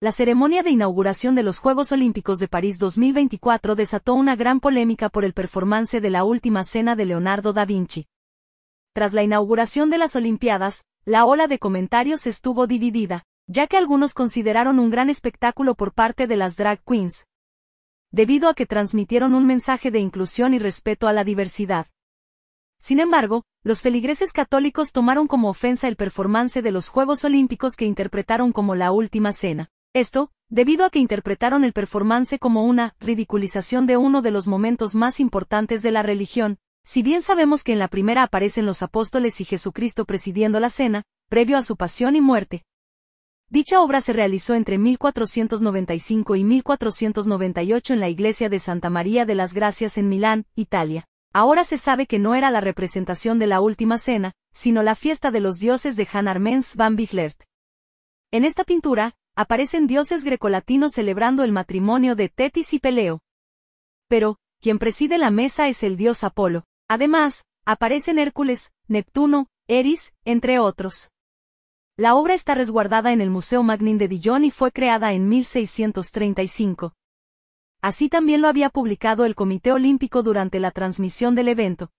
La ceremonia de inauguración de los Juegos Olímpicos de París 2024 desató una gran polémica por el performance de la última cena de Leonardo da Vinci. Tras la inauguración de las Olimpiadas, la ola de comentarios estuvo dividida, ya que algunos consideraron un gran espectáculo por parte de las drag queens, debido a que transmitieron un mensaje de inclusión y respeto a la diversidad. Sin embargo, los feligreses católicos tomaron como ofensa el performance de los Juegos Olímpicos que interpretaron como la última cena. Esto, debido a que interpretaron el performance como una ridiculización de uno de los momentos más importantes de la religión, si bien sabemos que en la primera aparecen los apóstoles y Jesucristo presidiendo la cena, previo a su pasión y muerte. Dicha obra se realizó entre 1495 y 1498 en la iglesia de Santa María de las Gracias en Milán, Italia. Ahora se sabe que no era la representación de la Última Cena, sino la fiesta de los dioses de Han Armens van Bichlert. En esta pintura, aparecen dioses grecolatinos celebrando el matrimonio de Tetis y Peleo. Pero, quien preside la mesa es el dios Apolo. Además, aparecen Hércules, Neptuno, Eris, entre otros. La obra está resguardada en el Museo Magnin de Dijon y fue creada en 1635. Así también lo había publicado el Comité Olímpico durante la transmisión del evento.